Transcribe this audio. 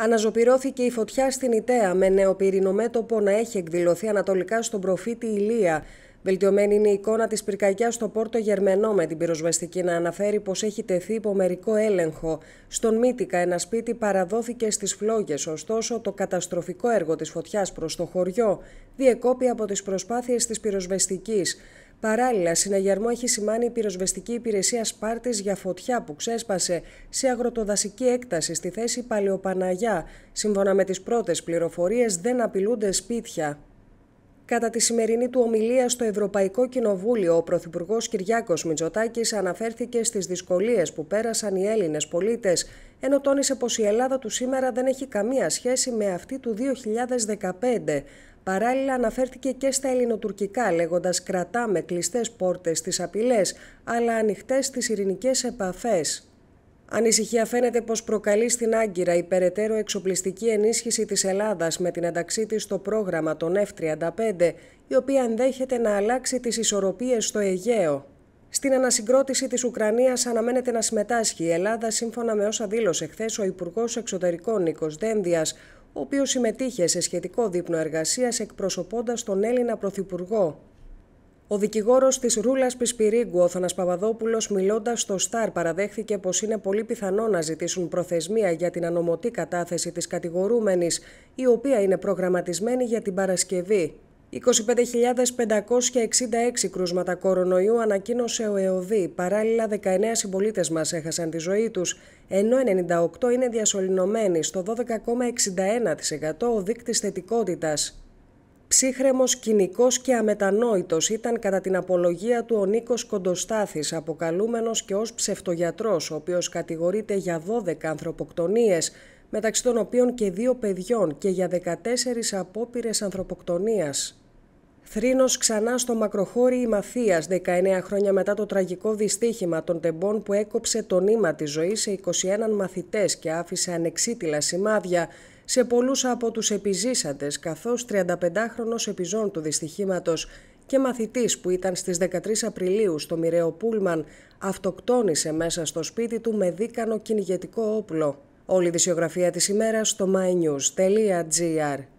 Αναζωπηρώθηκε η φωτιά στην Ιταία με πυρηνό μέτωπο να έχει εκδηλωθεί ανατολικά στον προφήτη Ηλία. Βελτιωμένη είναι η εικόνα της πυρκαγιάς στο Πόρτο Γερμενό, με την πυροσβεστική να αναφέρει πως έχει τεθεί υπό μερικό έλεγχο. Στον Μύτικα, ένα σπίτι παραδόθηκε στις φλόγες, ωστόσο το καταστροφικό έργο της φωτιάς προς το χωριό διεκόπη από τις προσπάθειες της πυροσβεστικής. Παράλληλα, συναγερμό έχει σημάνει η πυροσβεστική υπηρεσία Σπάρτης για φωτιά που ξέσπασε σε αγροτοδασική έκταση στη θέση Παλαιοπαναγιά. Σύμφωνα με τις πρώτες πληροφορίες, δεν απειλούνται σπίτια. Κατά τη σημερινή του ομιλία στο Ευρωπαϊκό Κοινοβούλιο, ο Πρωθυπουργός Κυριάκος Μητσοτάκης αναφέρθηκε στις δυσκολίες που πέρασαν οι Έλληνες πολίτες ενώ τόνισε πως η Ελλάδα του σήμερα δεν έχει καμία σχέση με αυτή του 2015. Παράλληλα αναφέρθηκε και στα ελληνοτουρκικά λέγοντας «κρατάμε κλειστές πόρτες στις απειλές, αλλά ανοιχτές στις ειρηνικές επαφές». Ανησυχία φαίνεται πως προκαλεί στην Άγκυρα η περαιτέρω εξοπλιστική ενίσχυση της Ελλάδας με την ένταξή της στο πρόγραμμα των F-35, η οποία ενδέχεται να αλλάξει τις ισορροπίες στο Αιγαίο. Στην ανασυγκρότηση της Ουκρανίας αναμένεται να συμμετάσχει η Ελλάδα, σύμφωνα με όσα δήλωσε χθες ο Υπουργός Εξωτερικών Νίκος Δένδιας, ο οποίος συμμετείχε σε σχετικό δείπνο εργασίας εκπροσωπώντας τον Έλληνα Πρωθυπουργό. Ο δικηγόρος της ρούλας Πισπυρίγκου, ο Θανας Παπαδόπουλος, μιλώντας στο ΣΤΑΡ, παραδέχθηκε πως είναι πολύ πιθανό να ζητήσουν προθεσμία για την ανομωτή κατάθεση της κατηγορούμενης, η οποία είναι προγραμματισμένη για την Παρασκευή. 25.566 κρούσματα κορονοϊού ανακοίνωσε ο ΕΟΔΗ. Παράλληλα, 19 συμπολίτες μας έχασαν τη ζωή τους, ενώ 98 είναι διασωληνωμένοι, στο 12,61% ο δείκτης θετικότητας. Ψύχρεμος, κοινικός και αμετανόητος ήταν κατά την απολογία του ο Νίκος Κοντοστάθης, αποκαλούμενος και ως ψευτογιατρός, ο οποίος κατηγορείται για 12 ανθρωποκτονίες μεταξύ των οποίων και δύο παιδιών και για 14 απόπειρες ανθρωποκτονίας. Θρήνος ξανά στο μακροχώρι Μαθίας, 19 χρόνια μετά το τραγικό δυστύχημα των τεμπών που έκοψε το νήμα της ζωής σε 21 μαθητές και άφησε ανεξίτηλα σημάδια σε πολλούς από τους επιζήσαντες, καθώς 35χρονος επιζών του δυστυχήματος και μαθητής που ήταν στις 13 Απριλίου στο μοιραίο Πούλμαν αυτοκτόνησε μέσα στο σπίτι του με δίκανο κυνηγετικό όπλο. Όλη η δυσιογραφία της ημέρας στο mynews.gr.